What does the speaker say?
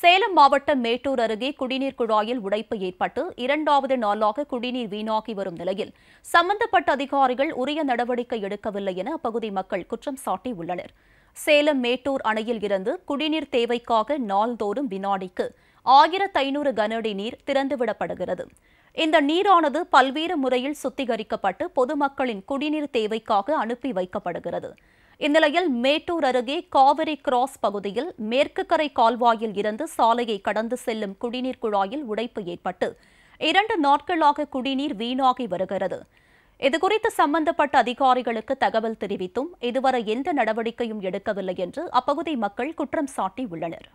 சேலம் மாவட்டம் மேட்டூர் அருகே குடிநீர் குழாயில் உடைப்பு ஏற்பட்டு இரண்டாவது நாளாக குடிநீர் வீணாகி வரும் நிலையில் சம்பந்தப்பட்ட அதிகாரிகள் உரிய நடவடிக்கை எடுக்கவில்லை என அப்பகுதி மக்கள் குற்றம் சாட்டியுள்ளனர் சேலம் மேட்டூர் அணையில் இருந்து குடிநீர் தேவைக்காக நாள்தோறும் வினாடிக்கு ஆயிரத்து ஐநூறு கனஅடி நீர் திறந்துவிடப்படுகிறது இந்த நீரானது பல்வேறு முறையில் சுத்திகரிக்கப்பட்டு பொதுமக்களின் குடிநீர் தேவைக்காக அனுப்பி வைக்கப்படுகிறது இந்நிலையில் மேட்டூர் அருகே காவிரி கிராஸ் பகுதியில் மேற்கு கரை கால்வாயில் இருந்து சாலையை கடந்து செல்லும் குடிநீர் குழாயில் உடைப்பு ஏற்பட்டு இரண்டு நாட்களாக குடிநீர் வீணாகி வருகிறது இதுகுறித்து சம்பந்தப்பட்ட அதிகாரிகளுக்கு தகவல் தெரிவித்தும் இதுவரை எந்த நடவடிக்கையும் எடுக்கவில்லை என்று அப்பகுதி மக்கள் குற்றம் சாட்டியுள்ளனர்